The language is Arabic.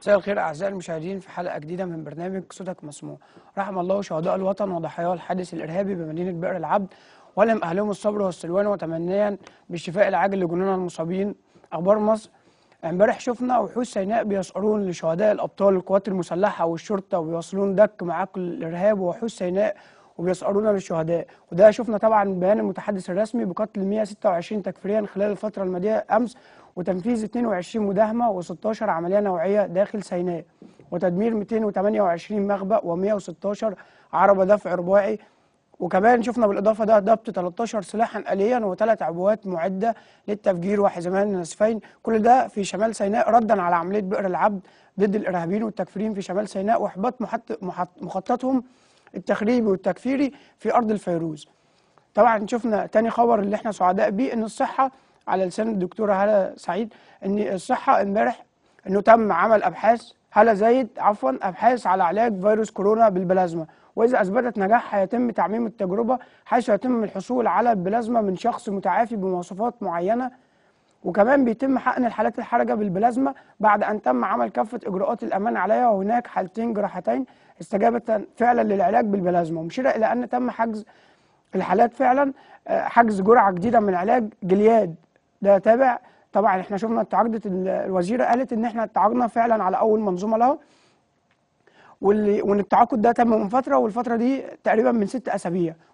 مساء الخير أعزائي المشاهدين في حلقة جديدة من برنامج صوتك مسموع رحم الله شهداء الوطن وضحاياه الحادث الإرهابي بمدينة بئر العبد ولم أهلهم الصبر والسلوان وتمنيا بالشفاء العاجل لجنون المصابين أخبار مصر امبارح شفنا وحوش سيناء بيسأرون لشهداء الأبطال القوات المسلحة والشرطة وبيوصلون دك معاقل الإرهاب وحوش سيناء وبيسألونا للشهداء وده شفنا طبعا بيان المتحدث الرسمي بقتل 126 تكفيريا خلال الفترة الماضية أمس وتنفيذ 22 مداهمة و16 عملية نوعية داخل سيناء وتدمير 228 مخبأ و116 عربة دفع رباعي وكمان شفنا بالإضافة ده ضبط 13 سلاحا آليا وثلاث عبوات معدة للتفجير وحزمان نسفين كل ده في شمال سيناء ردا على عملية بئر العبد ضد الإرهابيين والتكفيرين في شمال سيناء وإحباط محط... محط... مخططهم التخريبي والتكفيري في أرض الفيروز طبعا شفنا تاني خبر اللي احنا سعداء بيه ان الصحة على لسان الدكتورة هلا سعيد ان الصحة امبارح انه تم عمل ابحاث هلا زايد عفوا ابحاث على علاج فيروس كورونا بالبلازما واذا اثبتت نجاحها يتم تعميم التجربة حيث يتم الحصول على البلازما من شخص متعافي بمواصفات معينة وكمان بيتم حقن الحالات الحرجه بالبلازما بعد ان تم عمل كافه اجراءات الامان عليها وهناك حالتين جراحتين استجابه فعلا للعلاج بالبلازما مشيره الى ان تم حجز الحالات فعلا آه، حجز جرعه جديده من علاج جلياد ده تابع طبعا احنا شفنا تعاقدة الوزيره قالت ان احنا اتعاقدنا فعلا على اول منظومه له واللي وان التعاقد ده تم من فتره والفتره دي تقريبا من ست اسابيع